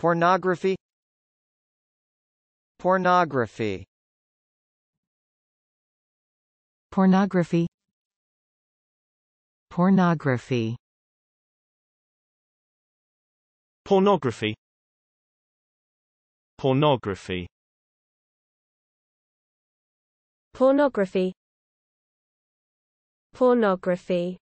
Pornography Pornography Pornography Pornography Pornography Pornography Pornography Pornography